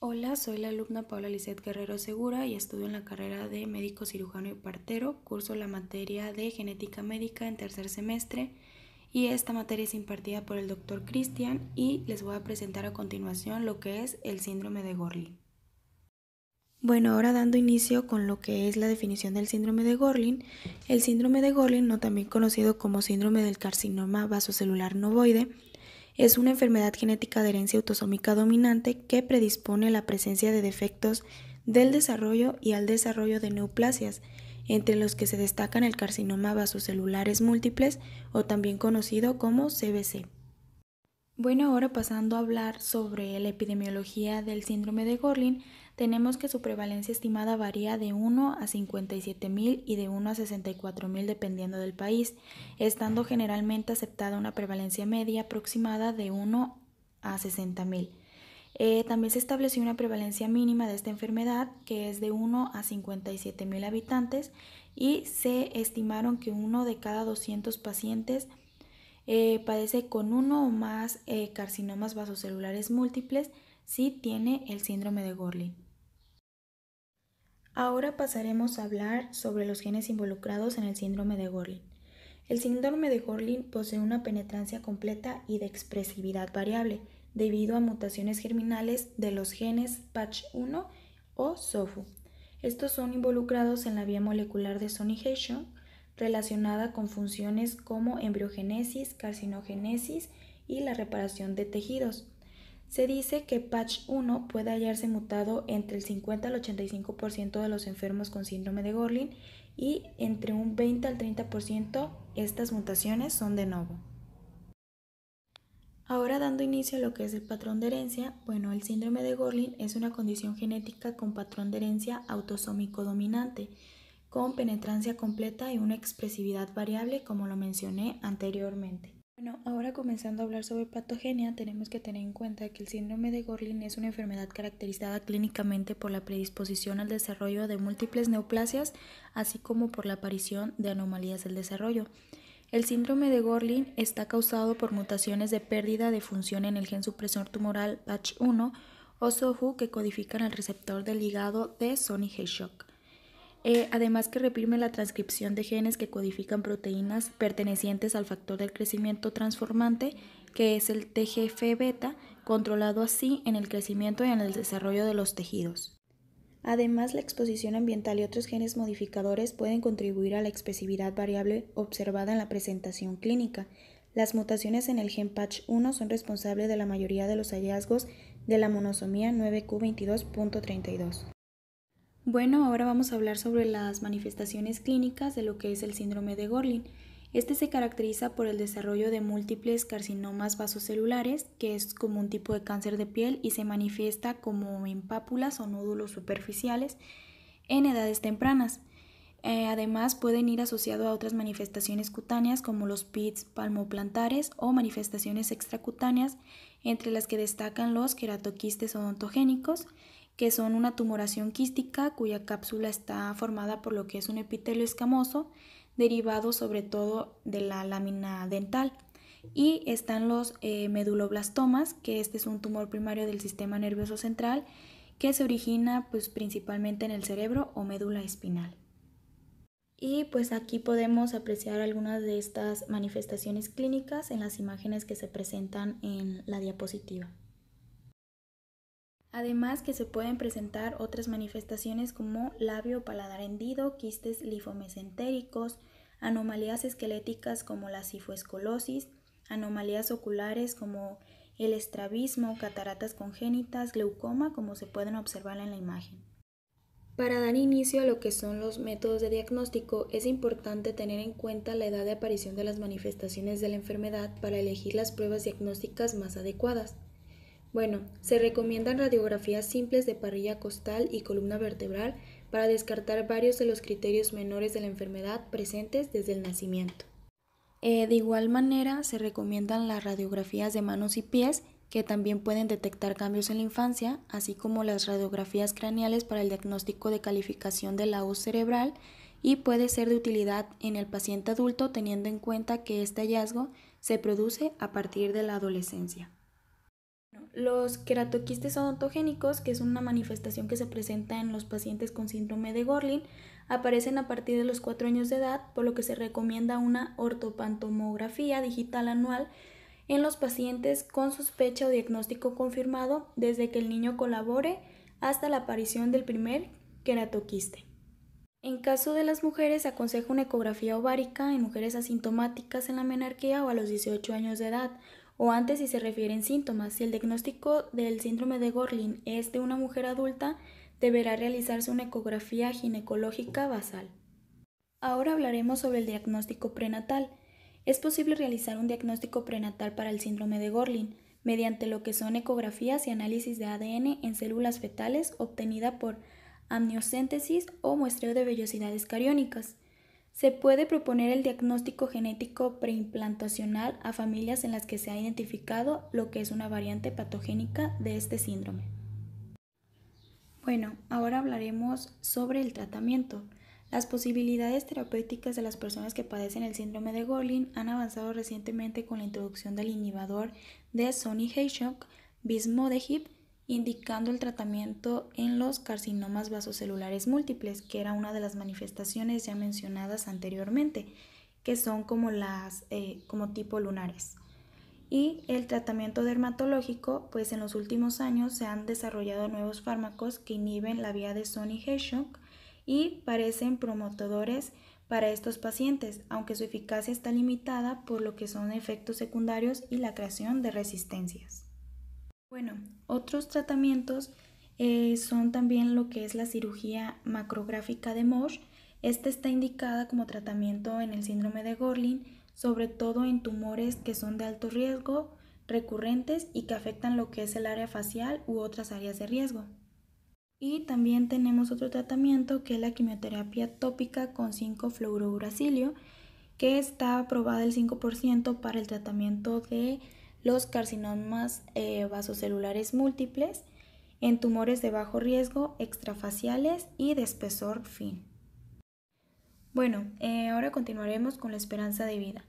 Hola, soy la alumna Paula Lisset Guerrero Segura y estudio en la carrera de médico cirujano y partero, curso la materia de genética médica en tercer semestre y esta materia es impartida por el doctor Cristian y les voy a presentar a continuación lo que es el síndrome de Gorlin. Bueno, ahora dando inicio con lo que es la definición del síndrome de Gorlin, el síndrome de Gorlin, no también conocido como síndrome del carcinoma vasocelular novoide, es una enfermedad genética de herencia autosómica dominante que predispone a la presencia de defectos del desarrollo y al desarrollo de neoplasias, entre los que se destacan el carcinoma vasocelulares múltiples o también conocido como CBC. Bueno, ahora pasando a hablar sobre la epidemiología del síndrome de Gorlin, tenemos que su prevalencia estimada varía de 1 a 57 mil y de 1 a 64.000 mil dependiendo del país, estando generalmente aceptada una prevalencia media aproximada de 1 a 60.000. mil. Eh, también se estableció una prevalencia mínima de esta enfermedad que es de 1 a 57 mil habitantes y se estimaron que uno de cada 200 pacientes eh, padece con uno o más eh, carcinomas vasocelulares múltiples si tiene el síndrome de Gorlin. Ahora pasaremos a hablar sobre los genes involucrados en el síndrome de Gorlin. El síndrome de Gorlin posee una penetrancia completa y de expresividad variable debido a mutaciones germinales de los genes PATCH1 o SOFU. Estos son involucrados en la vía molecular de sonigation relacionada con funciones como embriogénesis, carcinogénesis y la reparación de tejidos. Se dice que Patch 1 puede hallarse mutado entre el 50 al 85% de los enfermos con síndrome de Gorlin y entre un 20 al 30% estas mutaciones son de novo. Ahora dando inicio a lo que es el patrón de herencia, bueno, el síndrome de Gorlin es una condición genética con patrón de herencia autosómico dominante, con penetrancia completa y una expresividad variable como lo mencioné anteriormente. Bueno, ahora comenzando a hablar sobre patogenia, tenemos que tener en cuenta que el síndrome de Gorlin es una enfermedad caracterizada clínicamente por la predisposición al desarrollo de múltiples neoplasias, así como por la aparición de anomalías del desarrollo. El síndrome de Gorlin está causado por mutaciones de pérdida de función en el gen supresor tumoral Patch 1 o SOHU que codifican al receptor del hígado de Sony Hedgehog. Eh, además que reprime la transcripción de genes que codifican proteínas pertenecientes al factor del crecimiento transformante, que es el TGF-beta, controlado así en el crecimiento y en el desarrollo de los tejidos. Además, la exposición ambiental y otros genes modificadores pueden contribuir a la expresividad variable observada en la presentación clínica. Las mutaciones en el gen PATCH1 son responsables de la mayoría de los hallazgos de la monosomía 9q22.32. Bueno, ahora vamos a hablar sobre las manifestaciones clínicas de lo que es el síndrome de Gorlin. Este se caracteriza por el desarrollo de múltiples carcinomas vasocelulares, que es como un tipo de cáncer de piel y se manifiesta como en pápulas o nódulos superficiales en edades tempranas. Eh, además, pueden ir asociado a otras manifestaciones cutáneas como los pits palmoplantares o manifestaciones extracutáneas, entre las que destacan los queratoquistes odontogénicos, que son una tumoración quística cuya cápsula está formada por lo que es un epitelio escamoso derivado sobre todo de la lámina dental. Y están los eh, meduloblastomas, que este es un tumor primario del sistema nervioso central que se origina pues, principalmente en el cerebro o médula espinal. Y pues aquí podemos apreciar algunas de estas manifestaciones clínicas en las imágenes que se presentan en la diapositiva. Además que se pueden presentar otras manifestaciones como labio paladar hendido, quistes lifomesentéricos, anomalías esqueléticas como la cifoescolosis, anomalías oculares como el estrabismo, cataratas congénitas, glaucoma, como se pueden observar en la imagen. Para dar inicio a lo que son los métodos de diagnóstico, es importante tener en cuenta la edad de aparición de las manifestaciones de la enfermedad para elegir las pruebas diagnósticas más adecuadas. Bueno, se recomiendan radiografías simples de parrilla costal y columna vertebral para descartar varios de los criterios menores de la enfermedad presentes desde el nacimiento. Eh, de igual manera, se recomiendan las radiografías de manos y pies, que también pueden detectar cambios en la infancia, así como las radiografías craneales para el diagnóstico de calificación de la hoz cerebral y puede ser de utilidad en el paciente adulto teniendo en cuenta que este hallazgo se produce a partir de la adolescencia. Los queratoquistes odontogénicos, que es una manifestación que se presenta en los pacientes con síndrome de Gorlin, aparecen a partir de los 4 años de edad, por lo que se recomienda una ortopantomografía digital anual en los pacientes con sospecha o diagnóstico confirmado desde que el niño colabore hasta la aparición del primer queratoquiste. En caso de las mujeres, se aconseja una ecografía ovárica en mujeres asintomáticas en la menarquía o a los 18 años de edad, o antes si se refieren síntomas. Si el diagnóstico del síndrome de Gorlin es de una mujer adulta, deberá realizarse una ecografía ginecológica basal. Ahora hablaremos sobre el diagnóstico prenatal. Es posible realizar un diagnóstico prenatal para el síndrome de Gorlin mediante lo que son ecografías y análisis de ADN en células fetales obtenida por amniocéntesis o muestreo de vellosidades cariónicas. Se puede proponer el diagnóstico genético preimplantacional a familias en las que se ha identificado lo que es una variante patogénica de este síndrome. Bueno, ahora hablaremos sobre el tratamiento. Las posibilidades terapéuticas de las personas que padecen el síndrome de Golin han avanzado recientemente con la introducción del inhibidor de Sony Hedgehog, BismodeHip indicando el tratamiento en los carcinomas vasocelulares múltiples, que era una de las manifestaciones ya mencionadas anteriormente, que son como las eh, como tipo lunares. Y el tratamiento dermatológico, pues en los últimos años se han desarrollado nuevos fármacos que inhiben la vía de Sony Hedgehog y parecen promotores para estos pacientes, aunque su eficacia está limitada por lo que son efectos secundarios y la creación de resistencias. Bueno, otros tratamientos eh, son también lo que es la cirugía macrográfica de MOSH. Esta está indicada como tratamiento en el síndrome de Gorlin, sobre todo en tumores que son de alto riesgo, recurrentes y que afectan lo que es el área facial u otras áreas de riesgo. Y también tenemos otro tratamiento que es la quimioterapia tópica con 5-fluorouracilio, que está aprobada el 5% para el tratamiento de los carcinomas eh, vasocelulares múltiples, en tumores de bajo riesgo, extrafaciales y de espesor fin. Bueno, eh, ahora continuaremos con la esperanza de vida.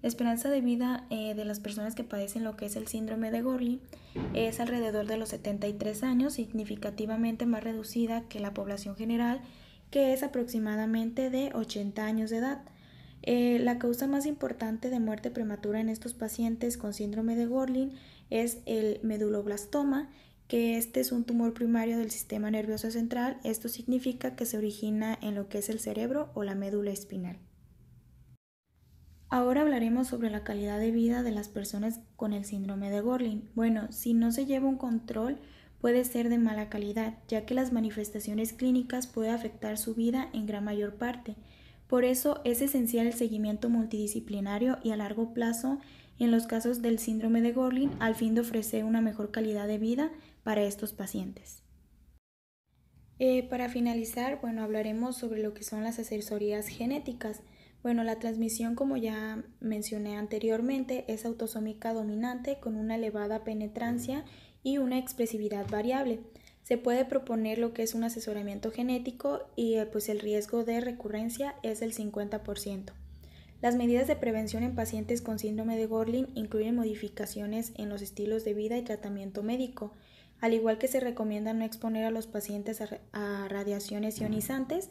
La esperanza de vida eh, de las personas que padecen lo que es el síndrome de Gorlin es alrededor de los 73 años, significativamente más reducida que la población general, que es aproximadamente de 80 años de edad. Eh, la causa más importante de muerte prematura en estos pacientes con síndrome de Gorlin es el meduloblastoma, que este es un tumor primario del sistema nervioso central. Esto significa que se origina en lo que es el cerebro o la médula espinal. Ahora hablaremos sobre la calidad de vida de las personas con el síndrome de Gorlin. Bueno, si no se lleva un control, puede ser de mala calidad, ya que las manifestaciones clínicas pueden afectar su vida en gran mayor parte. Por eso es esencial el seguimiento multidisciplinario y a largo plazo en los casos del síndrome de Gorlin al fin de ofrecer una mejor calidad de vida para estos pacientes. Eh, para finalizar, hablaremos sobre lo que son las asesorías genéticas. Bueno, la transmisión, como ya mencioné anteriormente, es autosómica dominante con una elevada penetrancia y una expresividad variable. Se puede proponer lo que es un asesoramiento genético y eh, pues el riesgo de recurrencia es del 50%. Las medidas de prevención en pacientes con síndrome de Gorlin incluyen modificaciones en los estilos de vida y tratamiento médico, al igual que se recomienda no exponer a los pacientes a, radiaciones ionizantes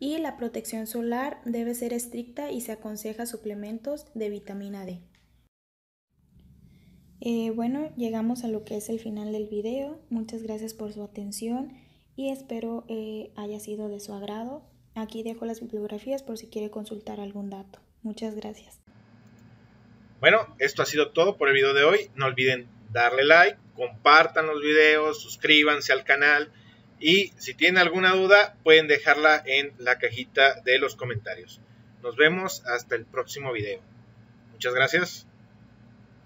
y la protección solar debe ser estricta y se aconseja suplementos de vitamina D. Eh, bueno, llegamos a lo que es el final del video. Muchas gracias por su atención y espero eh, haya sido de su agrado. Aquí dejo las bibliografías por si quiere consultar algún dato. Muchas gracias. Bueno, esto ha sido todo por el video de hoy. No olviden darle like, compartan los videos, suscríbanse al canal y si tienen alguna duda pueden dejarla en la cajita de los comentarios. Nos vemos hasta el próximo video. Muchas gracias.